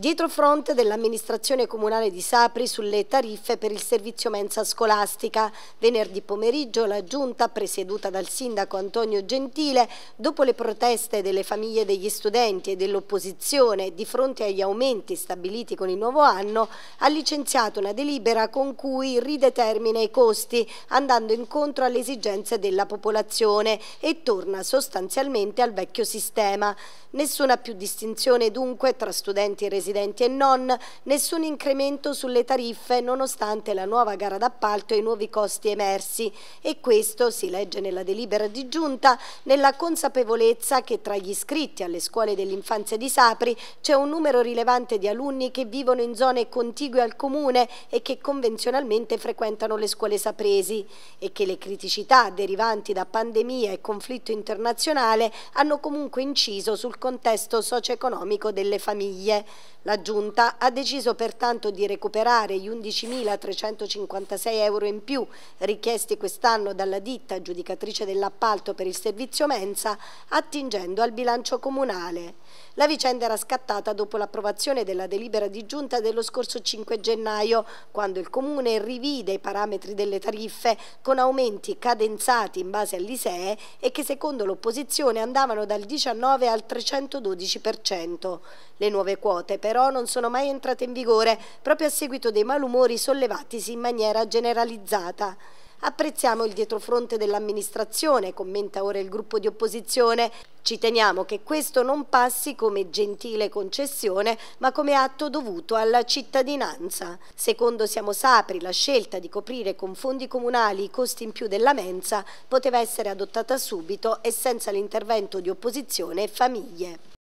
dietro fronte dell'amministrazione comunale di Sapri sulle tariffe per il servizio mensa scolastica. Venerdì pomeriggio la giunta, presieduta dal sindaco Antonio Gentile, dopo le proteste delle famiglie degli studenti e dell'opposizione di fronte agli aumenti stabiliti con il nuovo anno, ha licenziato una delibera con cui ridetermina i costi, andando incontro alle esigenze della popolazione e torna sostanzialmente al vecchio sistema. Nessuna più distinzione dunque tra studenti residenti residenti e non, nessun incremento sulle tariffe nonostante la nuova gara d'appalto e i nuovi costi emersi e questo, si legge nella delibera di giunta, nella consapevolezza che tra gli iscritti alle scuole dell'infanzia di Sapri c'è un numero rilevante di alunni che vivono in zone contigue al comune e che convenzionalmente frequentano le scuole sapresi e che le criticità derivanti da pandemia e conflitto internazionale hanno comunque inciso sul contesto socio-economico delle famiglie. La Giunta ha deciso pertanto di recuperare gli 11.356 euro in più richiesti quest'anno dalla ditta giudicatrice dell'appalto per il servizio mensa attingendo al bilancio comunale. La vicenda era scattata dopo l'approvazione della delibera di giunta dello scorso 5 gennaio, quando il Comune rivide i parametri delle tariffe con aumenti cadenzati in base all'ISEE e che secondo l'opposizione andavano dal 19 al 312%. Le nuove quote però non sono mai entrate in vigore proprio a seguito dei malumori sollevatisi in maniera generalizzata. Apprezziamo il dietrofronte dell'amministrazione, commenta ora il gruppo di opposizione. Ci teniamo che questo non passi come gentile concessione, ma come atto dovuto alla cittadinanza. Secondo Siamo Sapri, la scelta di coprire con fondi comunali i costi in più della mensa poteva essere adottata subito e senza l'intervento di opposizione e famiglie.